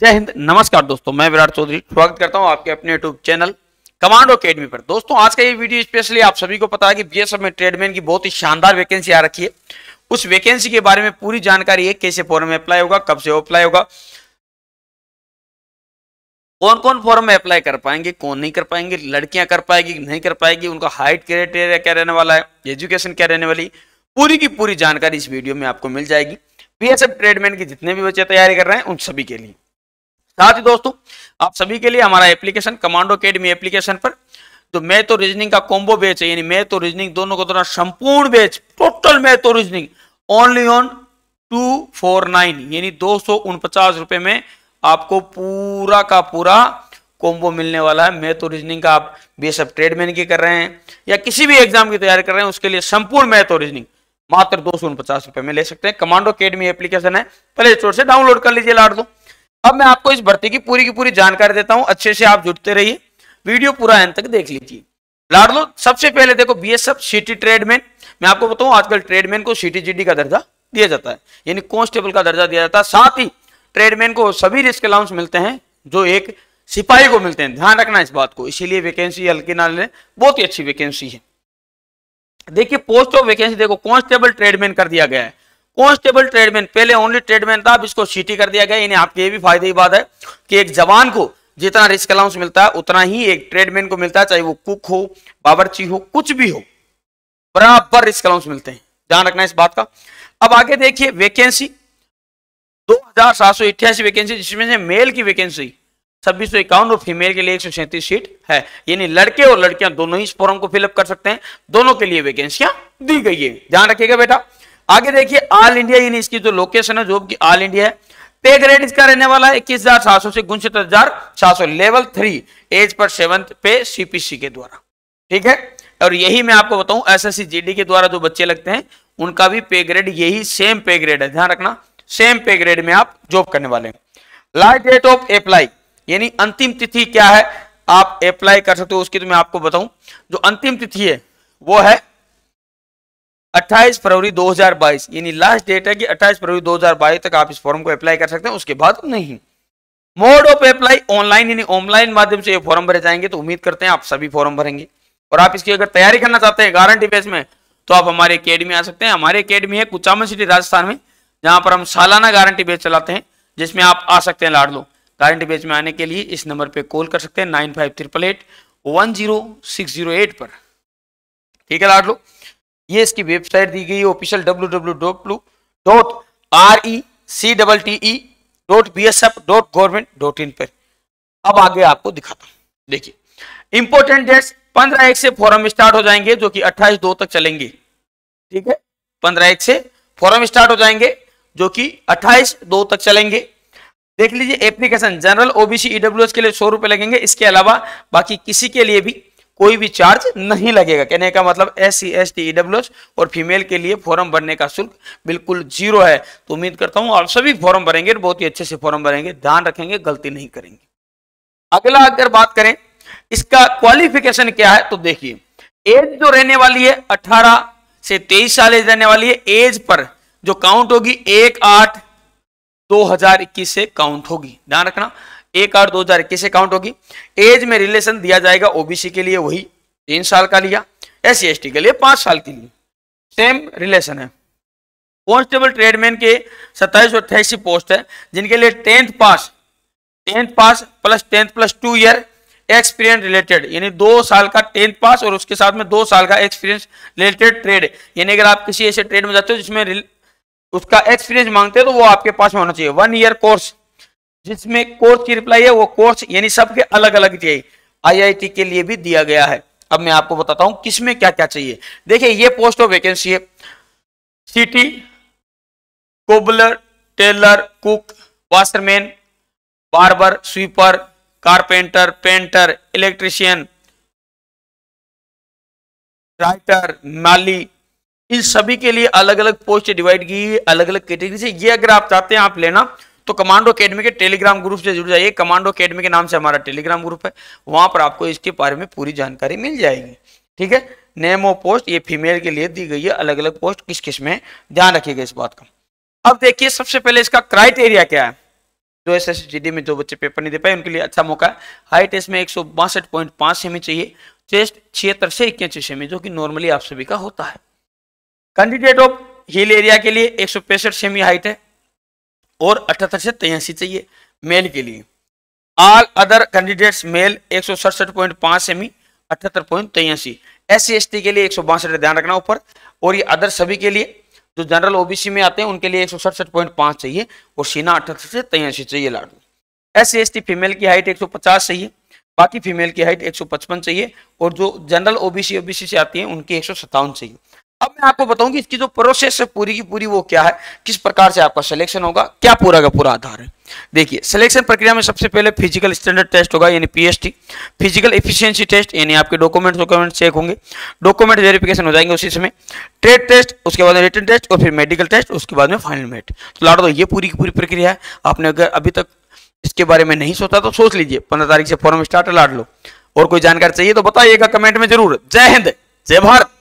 जय हिंद नमस्कार दोस्तों मैं विराट चौधरी स्वागत करता हूं आपके अपने यूट्यूब चैनल कमांडो अकेडमी पर दोस्तों आज का ये वीडियो स्पेशली आप सभी को पता है कि बीएसएफ में ट्रेडमैन की बहुत ही शानदार वैकेंसी आ रखी है उस वैकेंसी के बारे में पूरी जानकारी है कैसे फॉर्म में अप्लाई होगा कब से अप्लाई होगा कौन कौन फॉर्म में अप्लाई कर पाएंगे कौन नहीं कर पाएंगे लड़कियां कर पाएगी नहीं कर पाएगी उनका हाइट क्राइटेरिया क्या रहने वाला है एजुकेशन क्या रहने वाली पूरी की पूरी जानकारी इस वीडियो में आपको मिल जाएगी बी ट्रेडमैन की जितने भी बच्चे तैयारी कर रहे हैं उन सभी के लिए साथ ही दोस्तों आप सभी के लिए हमारा एप्लीकेशन कमांडो अकेडमी एप्लीकेशन पर जो मैथ तो और रीजनिंग तो का कॉम्बो बेच है यानी मैथ और रीजनिंग दोनों को दौरान तो संपूर्ण बेच टोटल मैथ तो और reasoning only on two four nine यानी दो सौ उनपचास रुपए में आपको पूरा का पूरा कॉम्बो मिलने वाला है मैथ और रीजनिंग का आप बी एस एफ ट्रेडमैन की कर रहे हैं या किसी भी एग्जाम की तैयारी कर रहे हैं उसके लिए संपूर्ण मैथ और रीजनिंग मात्र दो सौ उनपचास रुपए में ले सकते हैं कमांडो अकेडमी एप्लीकेशन है प्ले स्टोर से डाउनलोड कर लीजिए लाड़ दो अब मैं आपको इस भर्ती की पूरी की पूरी जानकारी देता हूं अच्छे से आप जुटते रहिए वीडियो पूरा एंड तक देख लीजिए लाडलो सबसे पहले देखो B S F CT tradesman मैं आपको बताऊं आजकल ट्रेडमैन को सिटी जीडी का दर्जा दिया जाता है यानी कॉन्स्टेबल का दर्जा दिया जाता है साथ ही ट्रेडमैन को सभी रिस्क अलाउंस मिलते हैं जो एक सिपाही को मिलते हैं ध्यान रखना इस बात को इसीलिए वैकेंसी हल्के नाले बहुत ही अच्छी वैकेंसी है देखिए पोस्ट ऑफ वैकेंसी देखो कॉन्स्टेबल ट्रेडमैन कर दिया गया है कॉन्स्टेबल ट्रेडमैन पहले ओनली ट्रेडमैन था अब इसको सीटी कर दिया गया इन्हें आपके ये भी फायदे की बात है कि एक जवान को जितना रिस्क अलाउंस मिलता है उतना ही एक ट्रेडमैन को मिलता है चाहे वो कुक हो बाबरची हो कुछ भी हो बराबर रिस्क अलाउंस मिलते हैं ध्यान रखना इस बात का अब आगे देखिए वैकेंसी दो हजार सात सौ अठासी वैकेंसी जिसमें से मेल की वैकेंसी छब्बीस सौ इक्यावन और फीमेल के लिए एक सौ सैंतीस सीट है यानी लड़के और लड़कियां दोनों ही इस फॉर्म को फिलअप कर सकते हैं दोनों के लिए वैकेंसियां दी गई है ध्यान रखिएगा बेटा आगे देखिए ऑल इंडिया यानी इसकी जो लोकेशन है जॉब की ऑल इंडिया है पे ग्रेड इसका रहने वाला है इक्कीस हजार सात सौ से उनसठ हजार सात सौ level three as per seventh pay CPC के द्वारा ठीक है और यही मैं आपको बताऊं एसएससी जीडी के द्वारा जो बच्चे लगते हैं उनका भी पे ग्रेड यही सेम पे ग्रेड है ध्यान रखना सेम पे ग्रेड में आप जॉब करने वाले हैं लास्ट डेट ऑफ अप्लाई यानी अंतिम तिथि क्या है आप अप्लाई कर सकते हो उसकी तो मैं आपको बताऊं जो अंतिम तिथि है वो है 28 फरवरी 2022 यानी लास्ट डेट है कि 28 फरवरी 2022 तक आप इस फॉर्म को अप्लाई कर सकते हैं उसके बाद नहीं मोड ऑफ अप्लाई ऑनलाइन यानी ऑनलाइन माध्यम से ये फॉर्म भरे जाएंगे तो उम्मीद करते हैं आप सभी फॉर्म भरेंगे और आप इसकी अगर तैयारी करना चाहते हैं गारंटी बेस में तो आप हमारे अकेडमी आ सकते हैं हमारी अकेडमी है कुचामन सिटी राजस्थान में जहां पर हम सालाना गारंटी बेच चलाते हैं जिसमें आप आ सकते हैं लाडलो गारंटी बेच में आने के लिए इस नंबर पे कॉल कर सकते हैं nine five triple eight one zero six zero eight पर ठीक है लाडलो ये इसकी वेबसाइट दी गई है official W W W dot R E C double T E dot B S F dot government dot in पर अब आगे आपको दिखाता हूँ देखिए इंपोर्टेंट डेट्स पंद्रह एक से फॉरम स्टार्ट हो जाएंगे जो कि अट्ठाईस दो तक चलेंगे ठीक है पंद्रह एक से फॉरम स्टार्ट हो जाएंगे जो कि अट्ठाईस दो तक चलेंगे देख लीजिए एप्लीकेशन जनरल ओबीसी ईडब्ल्यूएस के लिए सौ रुपए लगेंगे इसके अलावा बाकी किसी के लिए भी कोई भी चार्ज नहीं लगेगा कहने का मतलब S C S T EW और फीमेल के लिए फॉर्म भरने का शुल्क बिल्कुल जीरो है तो उम्मीद करता हूँ आप सभी फॉर्म भरेंगे बहुत ही अच्छे से फॉर्म भरेंगे ध्यान रखेंगे गलती नहीं करेंगे अगला अगर बात करें इसका क्वालिफिकेशन क्या है तो देखिए एज जो रहने वाली है अठारह से तेईस साल एज रहने वाली है एज पर जो काउंट होगी एक आठ दो हजार इक्कीस से काउंट होगी ध्यान रखना एक आठ दो हजार इक्कीस अकाउंट होगी एज में रिलेशन दिया जाएगा ओबीसी के लिए वही तीन साल का लिया एस सी e के लिए पांच साल के लिए सेम रिलेशन है कॉन्स्टेबल ट्रेडमैन के सत्ताईस सौ अट्ठाईसी पोस्ट है जिनके लिए tenth pass tenth pass plus tenth plus two year experience related यानी दो साल का टेंथ पास और उसके साथ में दो साल का एक्सपीरियंस रिलेटेड ट्रेड यानी अगर आप किसी ऐसे ट्रेड में जाते हो जिसमें उसका एक्सपीरियंस मांगते हैं तो वो आपके पास में होना चाहिए वन ईयर कोर्स जिसमें कोर्स की रिप्लाई है वो कोर्स यानी सबके अलग अलग चाहिए आईआईटी के लिए भी दिया गया है अब मैं आपको बताता हूं किसमें क्या क्या चाहिए देखिए ये पोस्ट ऑफ वैकेंसी है CT cobbler tailor cook washerman barber sweeper carpenter painter electrician writer माली इन सभी के लिए अलग अलग पोस्ट डिवाइड की अलग अलग कैटेगरी से ये अगर आप चाहते हैं आप लेना तो कमांडो अकेडमी के टेलीग्राम ग्रुप से जुड़ जाइए कमांडो अकेडमी के नाम से हमारा टेलीग्राम ग्रुप है वहां पर आपको इसके बारे में पूरी जानकारी मिल जाएगी ठीक है नेम ऑफ पोस्ट ये फीमेल के लिए दी गई है अलग अलग पोस्ट किस किस में ध्यान रखिएगा इस बात का अब देखिए सबसे पहले इसका क्राइटेरिया क्या है जो एस एस जी डी में जो बच्चे पेपर नहीं दे पाए उनके लिए अच्छा मौका है हाइट इसमें एक सौ बासठ पॉइंट पांच सेमी चाहिए चेस्ट छिहत्तर से इक्यासी सेमी जो कि नॉर्मली आप सभी का होता है कैंडिडेट ऑफ हिल एरिया के लिए एक सौ पैंसठ सेमी हाइट है और अठहत्तर से तेयासी चाहिए मेल के लिए ऑल अदर कैंडिडेट्स मेल एक सौ सड़सठ पॉइंट पाँच सेमी अठहत्तर पॉइंट तेयासी एस सी के लिए एक सौ बासठ ध्यान रखना ऊपर और ये अदर सभी के लिए जो जनरल ओबीसी में आते हैं उनके लिए एक सौ सड़सठ पॉइंट पाँच चाहिए और सीना अठहत्तर से तेयासी चाहिए लाडू एस सी फीमेल की हाइट एक सौ पचास चाहिए बाकी फीमेल की हाइट 155 चाहिए और जो जनरल ओबीसी ओबीसी से आती है उनकी एक चाहिए अब मैं आपको बताऊंगी इसकी जो प्रोसेस है पूरी की पूरी वो क्या है किस प्रकार से आपका सिलेक्शन होगा क्या पूरा का पूरा आधार है देखिए सिलेक्शन प्रक्रिया में सबसे पहले फिजिकल स्टैंडर्ड टेस्ट होगा यानी पीएसटी फिजिकल एफिशिएंसी टेस्ट यानी आपके डॉक्यूमेंट्स डॉक्यूमेंट चेक होंगे डॉक्यूमेंट वेरिफिकेशन हो जाएंगे उसी समय ट्रेड टेस्ट उसके बाद रिटर्न टेस्ट और फिर मेडिकल टेस्ट उसके बाद में फाइनल मेट तो लाटो तो ये पूरी की पूरी प्रक्रिया है आपने अगर अभी तक इसके बारे में नहीं सोचा तो सोच लीजिए पंद्रह तारीख से फॉर्म स्टार्ट लाट लो और कोई जानकारी चाहिए तो बताइएगा कमेंट में जरूर जय हिंद जय भारत